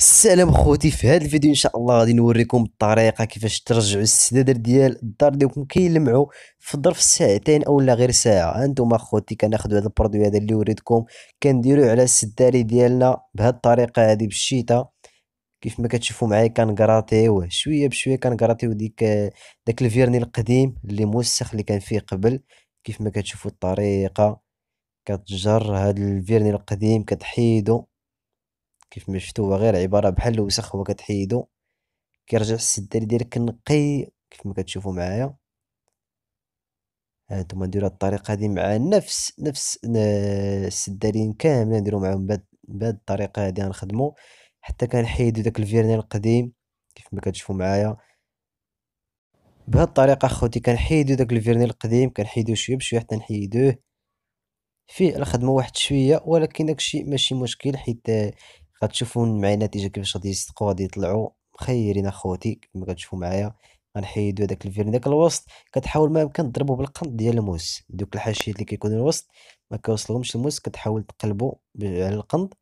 السلام خوتي في هذا الفيديو ان شاء الله غادي نوريكم الطريقه كيفاش ترجعوا السدادر ديال الدار ديالكم كيلمعوا في ظرف ساعتين اولا غير ساعه انتم خوتي كناخذوا هذا البرودوي هذا اللي وريتكم كنديروه على السداري ديالنا بهذه الطريقه هذه بالشيطة كيف ما كتشوفوا معايا كنغراتيو شويه بشويه كنغراتيو ديك داك الفيرني القديم اللي موسخ اللي كان فيه قبل كيف ما كتشوفوا الطريقه كتجر هذا الفيرني القديم كتحيدو كيف ما شفتو هو غير عباره بحال الوسخ هو كتحيدو كيرجع السداري ديالك نقي كيف ما كتشوفوا معايا هانتوما نديرو هاد الطريقه هادي مع نفس نفس السدارين كاملين نديرو معاهم بهاد الطريقه هادي غنخدمو حتى كنحيدو داك الفيرنيل القديم كيف ما كتشوفوا معايا بهاد الطريقه خوتي كنحيدو داك الفيرنيل القديم كنحيدو شويه بشويه حتى نحيدوه فيه الخدمه واحد شويه ولكن داكشي ماشي مشكل حيت غتشوفوا معايا النتيجه كيفاش غادي يصدقوا غادي يطلعوا مخيرين اخوتي كما كتشوفوا معايا غنحيدو هذاك الفيرن داك الوسط كتحاول ما يمكن تضربو بالقنط ديال الموس دوك الحاشيات اللي كيكونوا الوسط ما كيوصلهمش الموس كتحاول تقلبو على القنط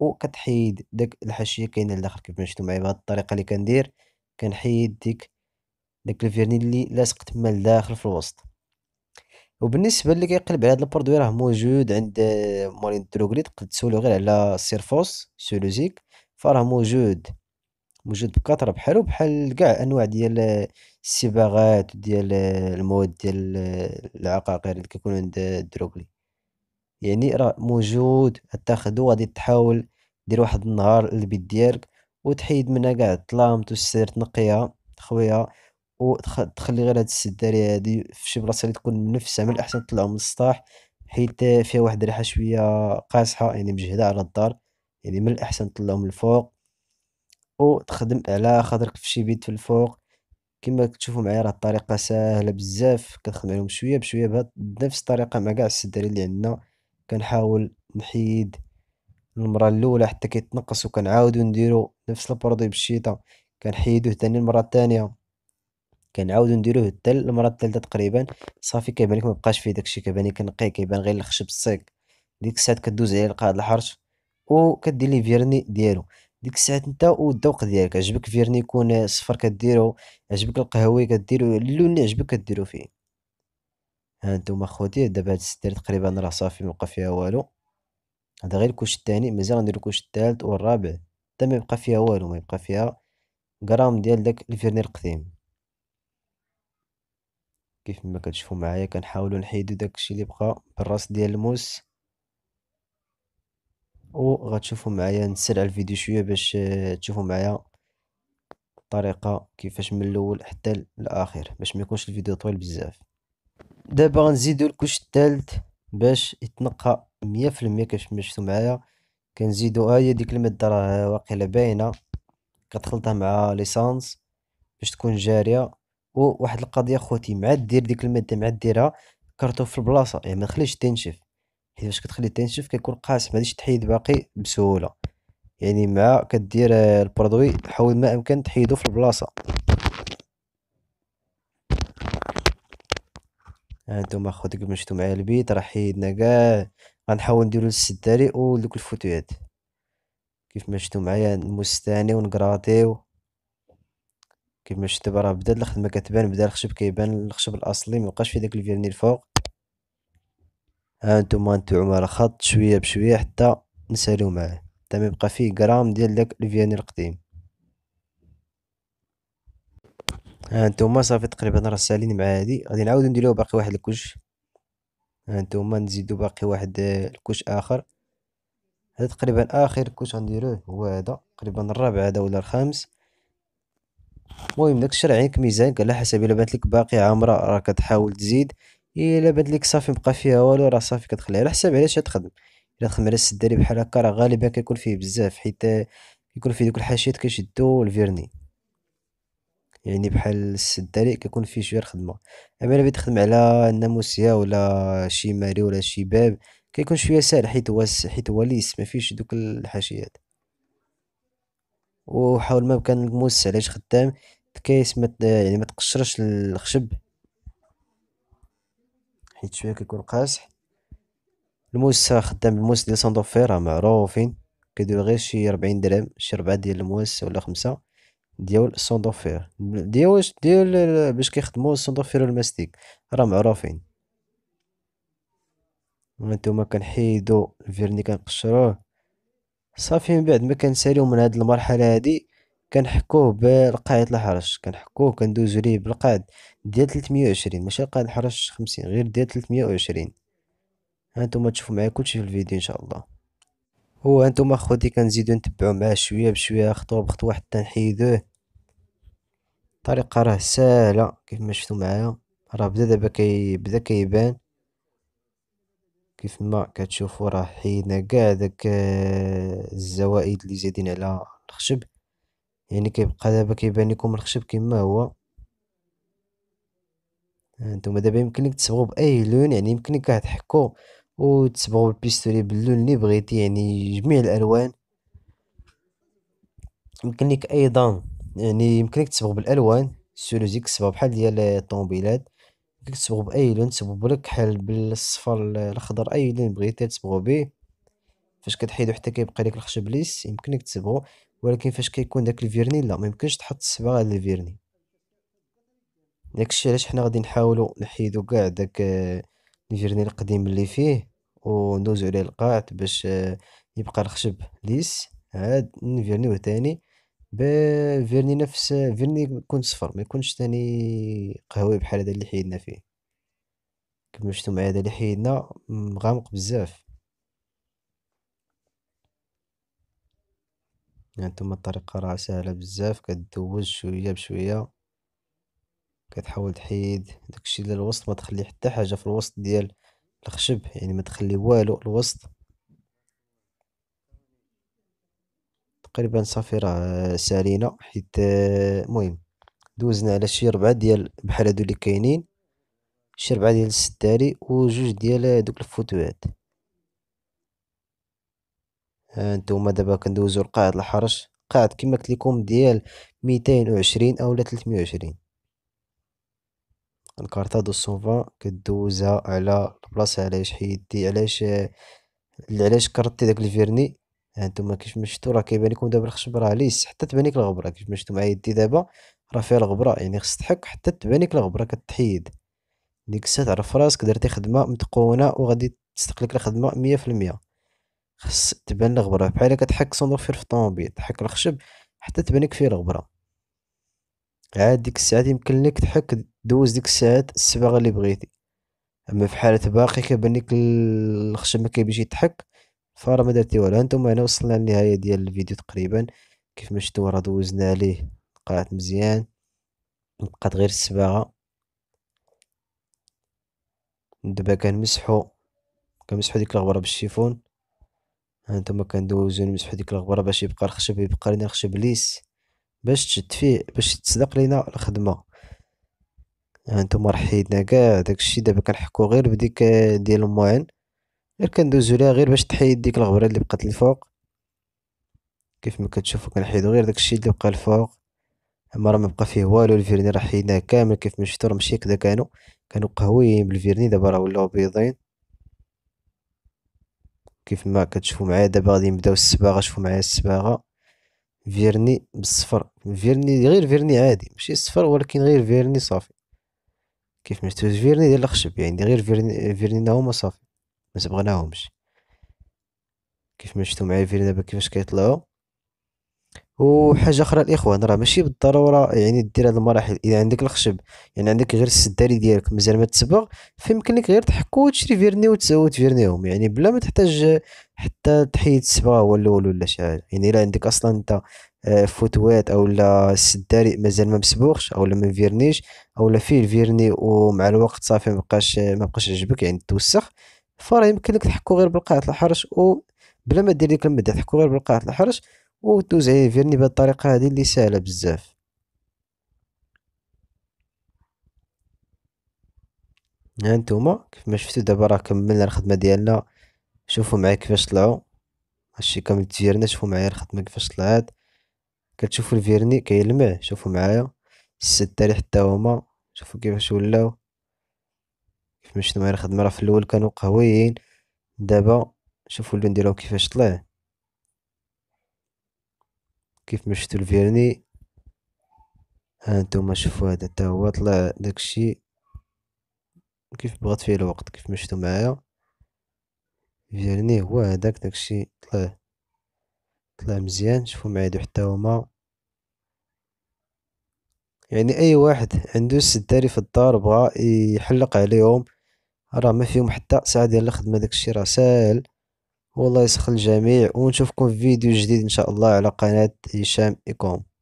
وكتحيد داك الحاشيه كاينه لداخل كيف ما شفتوا معايا بهذه الطريقه اللي كندير كنحيد ديك داك الفيرني اللي لاصق تما لداخل في الوسط وبالنسبه اللي كيقلب على هذا البرودوي راه موجود عند مولين دروغري تقد تسولو غير على السيرفوس سولوزيك فراه موجود موجود بكثره بحالو بحال كاع انواع ديال الصباغات ديال المواد ديال العقاقير اللي كيكون عند الدروغري يعني راه موجود تاخدو غادي تحاول دير واحد النهار البيت ديالك وتحيد منها كاع الظلام والسير نقيه خويا وتخلي غير هاد السداري هادي في شي بلاصه اللي تكون منفسه من الاحسن تطلعو من السطح حيت فيها واحد الريحه شويه قاصحه يعني مجهده على الدار يعني من الاحسن تطلعو من الفوق وتخدم على خاطرك في شي بيت في الفوق كما كتشوفوا معايا راه الطريقه سهله بزاف كنخدم عليهم شويه بشويه بهاد نفس الطريقه مع كاع السداري اللي عندنا كنحاول نحيد المره الاولى حتى كيتنقص وكنعاودو نديرو نفس البرودوي بالشيطه كنحيدوه ثاني المره الثانيه كنعاودو نديروه حتى المره الثالثه تقريبا صافي كيبان لك مبقاش فيه داكشي كيبان لك نقي كيبان غير الخشب الصيك ديك الساعات كدوز عليه القاعد الحرج وكدير ليه فيرني ديالو ديك الساعات انت والذوق ديالك عجبك فيرني يكون صفر كديرو عجبك القهوي كديرو اللون اللي عجبك كديرو فيه ها نتوما خوتي دابا هاد السدير تقريبا راه صافي مبقى فيها والو هذا غير الكوش الثاني مازال غندير الكوش الثالث والرابع حتى ما يبقى فيها والو ما يبقى فيها غرام ديال داك الفيرني القديم كيف ما كتشوفوا معايا كنحاولوا نحيدو داكشي اللي بقى بالراس ديال الموس وغتشوفوا معايا نسرع الفيديو شويه باش آه، تشوفوا معايا الطريقه كيفاش من الاول حتى الاخر باش ما يكونش الفيديو طويل بزاف دابا غنزيدو الكوش الثالث باش يتنقى 100% كيف ما شفتوا معايا كنزيدو آه، هي ديك الماده راه واقيلا باينه كتخلطها مع ليسانس باش تكون جاريه وواحد القضيه خوتي مع دير ديك الماده مع ديرها كرتو في البلاصه يعني ما تخليش تنشف حيت فاش كتخلي تنشف كيكون قاصح ما غاديش تحيد باقي بسهوله يعني مع كدير البرودوي حاول ما امكن تحيدو في البلاصه هانتوما خوتي ما شفتو معايا البيت راه حيدنا كاع غنحاول نديرو السداري ودوك الفوتوات كيف ما شفتو معايا نمستاني ونكراتيو كيما شفت دابا راه بدا الخدمه كتبان بدا الخشب كيبان الخشب الاصلي مبقاش في داك الفيرني الفوق ها نتوما على الخط شويه بشويه حتى نسالو معاه حتى ميبقى فيه غرام ديال داك الفيرني القديم ها نتوما صافي تقريبا راه سالين مع هادي غادي نعاودو نديرو باقي واحد الكوش ها نتوما نزيدو باقي واحد الكوش اخر هذا تقريبا اخر كوش غنديروه هو هذا تقريبا الرابع هذا ولا الخامس المهم داك عينك ميزان قال لها الا بانت لك باقي عامره راه كتحاول تزيد الا بانت لك صافي بقى فيها والو راه صافي كتخليها على حساب علاش تخدم الا تخدم على السداري بحال هكا راه غالبا كيكون فيه بزاف حيت كيكون فيه دوك الحاشيات كيشدو الفيرني يعني بحال السداري كيكون فيه شويه الخدمه اما الا بغيتي تخدم على الناموسيه ولا شي ماري ولا شي باب كيكون شويه ساهل حيت هو حيت هو ليس ما فيهش دوك الحاشيات وحاول ما امكن الموس علاش خدام بكيس ما يعني ما تقشرش الخشب حيت شويه كيكون قاصح الموس خدام الموس ديال ساندوفير راه معروفين كيديرو غير شي 40 درهم شي 4 ديال الموس ولا 5 ديال ساندوفير ديال ديال باش كيخدموا الساندوفير والماستيك راه معروفين وانتوما كنحيدو الفيرني كنقشروه صافي من بعد ما كنساليو من هاد المرحله هادي كنحكوه بالقاعد الحرج كنحكوه كندوزو ليه بالقاعد ديال 320 ماشي القاعد الحرج 50 غير ديال 320 هانتوما تشوفو معايا كلشي في الفيديو ان شاء الله هو هانتوما خوتي كنزيدو نتبعو معاه شويه بشويه خطوه بخطوه حتى نحيدوه الطريقه راه ساهله كيف ما شفتو معايا راه بدا دابا كي بدا كيبان كيفما كتشوفوا راه حيدنا كاع داك آه، الزوائد اللي زايدين على الخشب يعني كيبقى دابا كيبان لكم الخشب كما هو هانتوما آه، دابا يمكن لك تصبغوا باي لون يعني يمكن لك تحكوا وتصبغوا البيستوري باللون اللي بغيتي يعني جميع الالوان يمكن لك ايضا يعني يمكن لك تصبغ بالالوان سولوزيك تصبغ بحال ديال الطوموبيلات كتصبغ باي لون تصبغ لك بحال بالصفر الاخضر اي لون بغيتي تصبغو به فاش كتحيدو حتى كيبقى لك الخشب ليس يمكنك تصبغو ولكن فاش كيكون داك الفيرني لا ميمكنش تحط الصبغه على الفيرني داكشي علاش حنا غادي نحاولو نحيدو كاع داك آه، الفيرني القديم اللي فيه وندوزو عليه القاع باش آه، يبقى الخشب ليس عاد نفيرنيوه تاني فيرني نفس فيرني يكون صفر ما يكونش ثاني قهوي بحال هذا اللي حيدنا فيه كما شفتوا معايا هذا اللي حيدنا مغامق بزاف هانتوما يعني الطريقه راه سهله بزاف كدوز شويه بشويه كتحاول تحيد داكشي اللي الوسط ما تخلي حتى حاجه في الوسط ديال الخشب يعني ما تخلي والو الوسط تقريبا صافي راه سالينا حيت آه، المهم دوزنا على شي ربعة ديال بحال هادو اللي كاينين شي ربعة ديال الستاري وجوج ديال آه، دوك الفوتوات آه، نتوما دابا كندوزو لقاعد الحرش قاعد كما قلت لكم ديال 220 اولا 320 الكارتا دو سوفا كدوزها على البلاصه علاش حيدتي علاش علاش كرتي داك الفيرني هانتوما كيف ما شفتوا راه كيبان لكم دابا الخشب راه ليس حتى تبان الغبره كيف ما شفتوا معايا يدي دابا راه فيها الغبره يعني خص تحك حتى تبان الغبره كتحيد ديك الساعه تعرف راسك درتي خدمه متقونه وغادي تصدق لك الخدمه المية خص تبان الغبره بحال كتحك صندوق في الطوموبيل تحك الخشب حتى تبان لك فيه الغبره عاد ديك الساعات يمكن لك تحك دوز ديك الساعات الصباغه اللي بغيتي اما في حاله باقي كيبان لك الخشب ما كيبيش يتحك فأرى ما درتي والو هانتوما هنا وصلنا للنهاية ديال الفيديو تقريبا كيف ما شفتوا راه دوزنا عليه قاعد مزيان بقات غير الصباغة دابا كنمسحو كنمسحو ديك الغبرة بالشيفون هانتوما كندوزو نمسحو ديك الغبرة باش يبقى الخشب يبقى لنا خشب ليس باش تشد فيه باش تصدق لينا الخدمة هانتوما راه حيدنا كاع داكشي دابا كنحكو غير بديك ديال المعن غير كندوزو ليها غير باش تحيد ديك الغبره اللي بقات الفوق كيف ما كتشوفوا كنحيدو غير داكشي اللي بقى الفوق اما راه ما بقى فيه والو الفيرني راه حيدناه كامل كيف ما شفتوا راه ماشي كدا كانوا كانوا قهويين بالفيرني دابا راه ولاو بيضين كيف ما كتشوفوا معايا دابا غادي نبداو الصباغه شوفوا معايا الصباغه فيرني بالصفر فيرني غير فيرني عادي ماشي صفر ولكن غير فيرني صافي كيف ما شفتوا فيرني ديال الخشب يعني غير فيرني فيرني هما صافي ما تبغناهمش كيف ما شفتوا معايا دابا كيفاش كيطلعوا وحاجه اخرى الاخوان راه ماشي بالضروره يعني دير هاد المراحل اذا عندك الخشب يعني عندك غير السداري ديالك مازال ما تصبغ فيمكن لك غير تحكو وتشري فيرني فيرنيهم يعني بلا ما تحتاج حتى تحيد الصبغه هو الاول ولا شي حاجه يعني الا عندك اصلا انت آه، فوتوات اولا السداري مازال ما او اولا ما فيرنيش اولا فيه الفيرني ومع الوقت صافي مبقاش مابقاش عجبك يعني توسخ فراه يمكنك تحكو غير بالقاعة الحرش و بلا ما دير ديك المدة تحكو غير بالقاعة الحرش ودوز عليه فيرني بهاد الطريقة هادي اللي ساهلة بزاف ها نتوما كيف ما شفتو دابا راه كملنا الخدمة ديالنا شوفوا معايا كيفاش طلعوا هادشي كامل تجيرنا شوفوا معايا الخدمة كيفاش طلعات كتشوفوا الفيرني كيلمع شوفوا معايا الستة اللي حتى هما شوفوا كيفاش ولاو في معايا الخدمه راه في الاول كانوا قهويين دابا شوفوا اللون ديالو كيفاش طلع كيف مشتو الفيرني ها نتوما شوفوا هذا حتى هو طلع داكشي كيف بغات فيه الوقت كيف مشتو معايا فيرني هو هذاك داكشي طلع طلع مزيان شوفوا معايا دو حتى هما يعني اي واحد عنده السداري في الدار بغا يحلق عليهم راه ما فيهم حتى ساعه ديال الخدمه داكشي راه ساهل والله يسخن الجميع ونشوفكم في فيديو جديد ان شاء الله على قناه هشام ايكوم